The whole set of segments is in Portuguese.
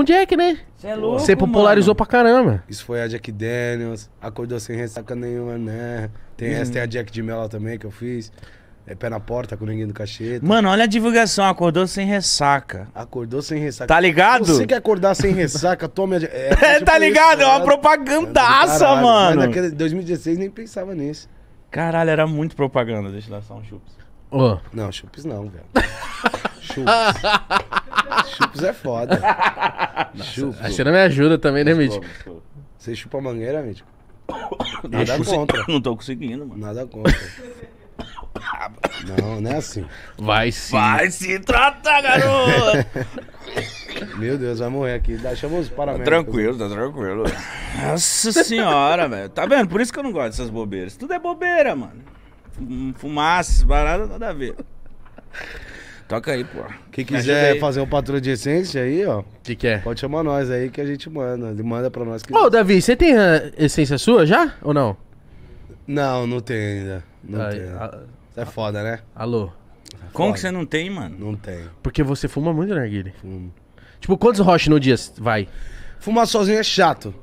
com Jack, né? Você é louco, Você popularizou mano. pra caramba. Isso foi a Jack Daniels, acordou sem ressaca nenhuma, né? Tem uhum. essa, tem a Jack de Mello também que eu fiz. É pé na porta com ninguém do cachê. Mano, olha a divulgação. Acordou sem ressaca. Acordou sem ressaca. Tá ligado? Você quer acordar sem ressaca, tome a... É, é tipo tá ligado? Isso, tá é uma propagandaça, é caralho, mano. Mas naquele 2016 nem pensava nisso. Caralho, era muito propaganda. Deixa eu lançar um chups. Oh. Não, chups não, velho. chups. Chupos é foda. Chupos. você não me ajuda também, né, Mítico? Você chupa mangueira, Mítico? Nada contra. Não tô conseguindo, mano. Nada contra. Não, não é assim. Vai sim. Vai se tratar, garoto! Meu Deus, vai morrer aqui. chama os paramédicos. Tá tranquilo, tá tranquilo. Nossa senhora, velho. Tá vendo? Por isso que eu não gosto dessas bobeiras. Tudo é bobeira, mano. Fumaças, barata, nada a ver. Toca aí, pô. Quem quiser fazer um patrulho de essência aí, ó. Que que é? Pode chamar nós aí que a gente manda. Ele manda pra nós. Que... Ô, Davi, você tem a ah, essência sua já ou não? Não, não tem ainda. Não Aí, tem. É foda, né? Alô? Como que você não tem, mano? Não tem. Porque você fuma muito, narguile. Né, Fumo. Tipo, quantos roches no dia vai? Fumar sozinho é chato.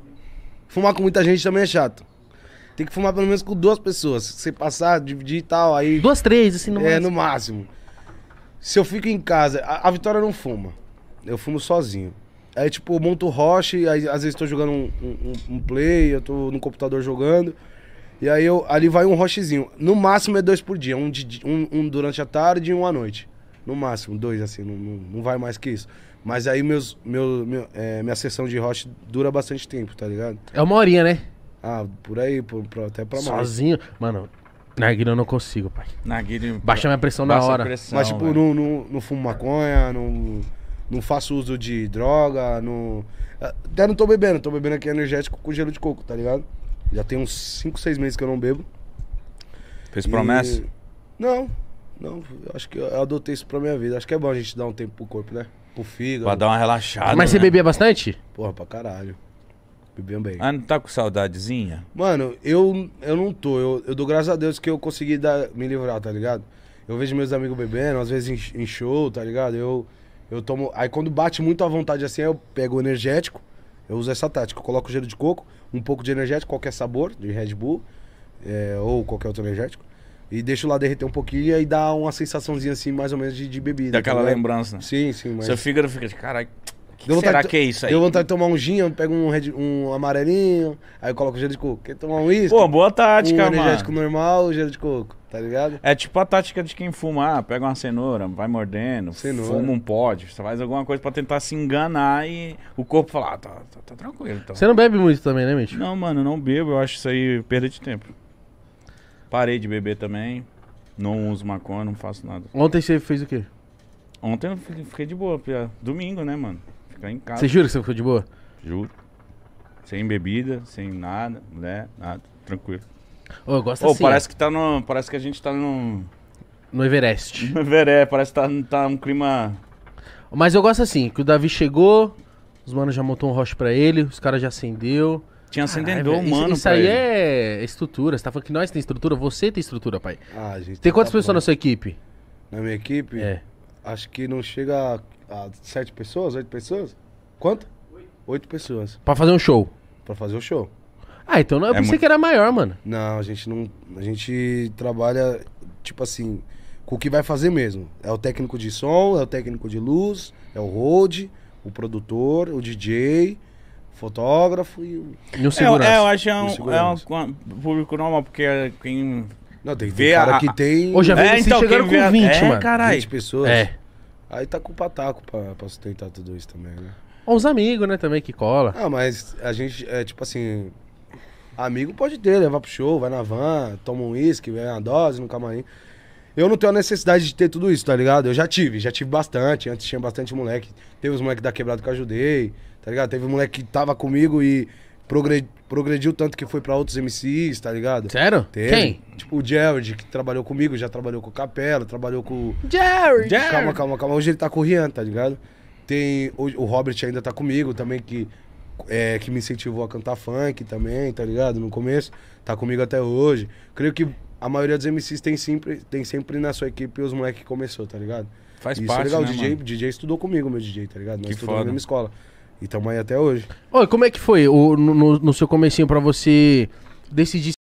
Fumar com muita gente também é chato. Tem que fumar pelo menos com duas pessoas. Se você passar, dividir e tal, aí. Duas, três, assim, no é, máximo. no máximo se eu fico em casa, a, a, Vitória não fuma. Eu fumo sozinho. Aí, tipo, eu monto rocha, aí às vezes tô jogando um, um, um, play, eu tô no computador jogando. E aí eu, ali vai um rochezinho. No máximo é dois por dia, um, de, um, um, durante a tarde e um à noite. No máximo, dois, assim, não, não, não vai mais que isso. Mas aí meus, meu, meu é, minha sessão de rocha dura bastante tempo, tá ligado? É uma horinha, né? Ah, por aí, por, por até pra mais. Sozinho? Mano, Narguilha eu não consigo, pai. Narguilha. Baixa minha pressão na hora. Pressão, Mas, tipo, não, não, não fumo maconha, não, não faço uso de droga, não. Até não tô bebendo, tô bebendo aqui energético com gelo de coco, tá ligado? Já tem uns 5, 6 meses que eu não bebo. Fez e... promessa? Não, não. Acho que eu adotei isso pra minha vida. Acho que é bom a gente dar um tempo pro corpo, né? Pro fígado. Pra dar uma relaxada. Mas né? você bebia bastante? Porra, pra caralho. Bebendo bem. Ah, não tá com saudadezinha? Mano, eu, eu não tô. Eu, eu dou graças a Deus que eu consegui dar, me livrar, tá ligado? Eu vejo meus amigos bebendo, às vezes em, em show, tá ligado? Eu, eu tomo. Aí quando bate muito à vontade assim, eu pego o energético. Eu uso essa tática. Eu coloco gelo de coco, um pouco de energético, qualquer sabor, de Red Bull, é, ou qualquer outro energético. E deixo lá derreter um pouquinho e dá uma sensaçãozinha assim, mais ou menos, de, de bebida. Daquela tá lembrança, né? Sim, sim. Mas... Seu fígado fica de caralho. Que será de, que é isso aí? Deu vontade de tomar um gin, eu pego um, red, um amarelinho, aí eu coloco gelo de coco. Quer tomar um isso? Pô, boa tática, um mano. energético normal, gelo de coco, tá ligado? É tipo a tática de quem fuma, ah, pega uma cenoura, vai mordendo, cenoura. fuma um pódio, você faz alguma coisa pra tentar se enganar e o corpo falar, ah, tá, tá, tá tranquilo. Então. Você não bebe muito também, né, Mitch? Não, mano, não bebo, eu acho isso aí perda de tempo. Parei de beber também, não uso maconha, não faço nada. Ontem você fez o quê? Ontem eu fiquei de boa, é domingo, né, mano? ficar em casa. Você jura que você ficou de boa? Juro. Sem bebida, sem nada, né? Nada, tranquilo. Ô, eu gosto Ô, assim. parece é. que tá no. Parece que a gente tá num. No Everest. No Everest, parece que tá, tá um clima. Mas eu gosto assim, que o Davi chegou, os manos já montou um roche pra ele, os caras já acendeu. Tinha acendedor, ah, mano. Isso, isso aí ele. é estrutura. Você tá falando que nós tem estrutura, você tem estrutura, pai. Ah, gente. Tem tá quantas tá pessoas bom. na sua equipe? Na minha equipe? É acho que não chega a, a sete pessoas, oito pessoas? Quanto? Oito. oito pessoas. Pra fazer um show? Pra fazer o um show. Ah, então não, eu é pensei muito... que era maior, mano. Não, a gente não. A gente trabalha, tipo assim, com o que vai fazer mesmo. É o técnico de som, é o técnico de luz, é o road, o produtor, o DJ, fotógrafo e o. E o segurança. É, é, eu acho que é um, é um público normal, porque quem não, tem que ver cara a... que tem. É, então, Hoje a é, então, chegaram com 20, mano. Carai. 20 pessoas. É. Aí tá com o pataco pra, pra sustentar tudo isso também, né? Ou os amigos, né, também que cola. Ah, mas a gente, é tipo assim. Amigo pode ter, levar pro show, vai na van, toma um uísque, vem uma dose no camarim. Eu não tenho a necessidade de ter tudo isso, tá ligado? Eu já tive, já tive bastante. Antes tinha bastante moleque. Teve os moleques da quebrada que eu ajudei, tá ligado? Teve um moleque que tava comigo e progredi, progrediu tanto que foi pra outros MCs, tá ligado? Sério? Teve. Quem? Tipo, o Jared, que trabalhou comigo, já trabalhou com o Capela, trabalhou com. Jared! Jared. Calma, calma, calma. Hoje ele tá com o Rian, tá ligado? Tem. O, o Robert ainda tá comigo também, que. É, que me incentivou a cantar funk também, tá ligado? No começo, tá comigo até hoje. Creio que a maioria dos MCs tem sempre, tem sempre na sua equipe os moleques que começou, tá ligado? Faz Isso é parte, é legal. Né, o DJ, mano? DJ estudou comigo, meu DJ, tá ligado? Nós que estudamos na mesma escola. E tamo aí até hoje. Olha, como é que foi o, no, no seu comecinho para você decidir